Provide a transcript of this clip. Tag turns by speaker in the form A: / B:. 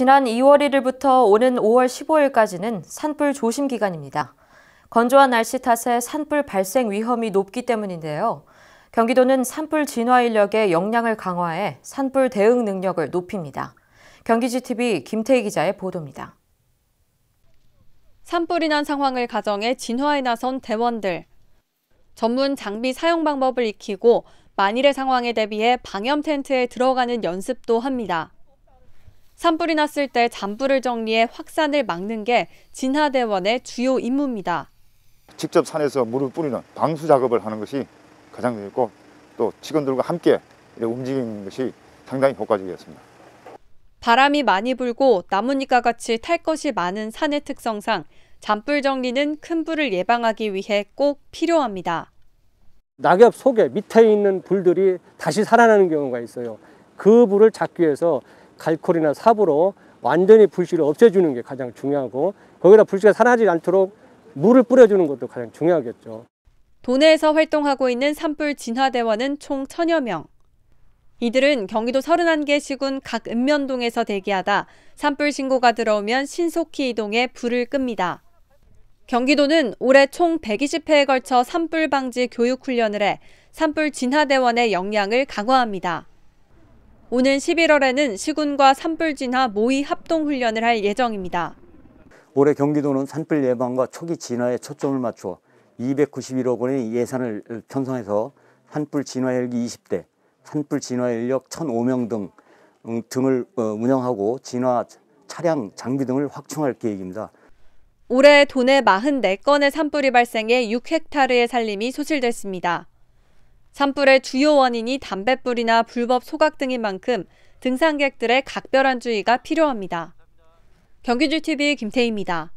A: 지난 2월 1일부터 오는 5월 15일까지는 산불 조심 기간입니다. 건조한 날씨 탓에 산불 발생 위험이 높기 때문인데요. 경기도는 산불 진화 인력의 역량을 강화해 산불 대응 능력을 높입니다. 경기지TV 김태희 기자의 보도입니다.
B: 산불이 난 상황을 가정해 진화에 나선 대원들. 전문 장비 사용 방법을 익히고 만일의 상황에 대비해 방염 텐트에 들어가는 연습도 합니다. 산불이 났을 때 잔불을 정리해 확산을 막는 게 진화대원의 주요 임무입니다.
C: 직접 산에서 물을 뿌리는 방수 작업을 하는 것이 가장 중요했고 또 직원들과 함께 움직이는 것이 상당히 효과적이었습니다.
B: 바람이 많이 불고 나뭇잎과 같이 탈 것이 많은 산의 특성상 잔불 정리는 큰 불을 예방하기 위해 꼭 필요합니다.
D: 낙엽 속에 밑에 있는 불들이 다시 살아나는 경우가 있어요. 그 불을 잡기 위해서 갈콜이나 삽으로 완전히 불씨를 없애주는 게 가장 중요하고 거기다 불씨가 사라지지 않도록 물을 뿌려주는 것도 가장 중요하겠죠.
B: 도내에서 활동하고 있는 산불 진화대원은 총 천여 명. 이들은 경기도 31개 시군 각 읍면동에서 대기하다 산불 신고가 들어오면 신속히 이동해 불을 끕니다. 경기도는 올해 총 120회에 걸쳐 산불 방지 교육 훈련을 해 산불 진화대원의 역량을 강화합니다. 오는 11월에는 시군과 산불 진화 모의 합동 훈련을 할 예정입니다.
C: 올해 경기도는 산불 예방과 초기 진화에 초점을 맞추어 291억 원의 예산을 편성해서 산불 진화 헬기 20대, 산불 진화 인력 1,005명 등 음, 등을 어, 운영하고 진화 차량 장비 등을 확충할 계획입니다.
B: 올해 도내 44건의 산불이 발생해 6헥타르의 산림이 소실됐습니다. 산불의 주요 원인이 담뱃불이나 불법 소각 등인 만큼 등산객들의 각별한 주의가 필요합니다. 경기주TV 김태희입니다.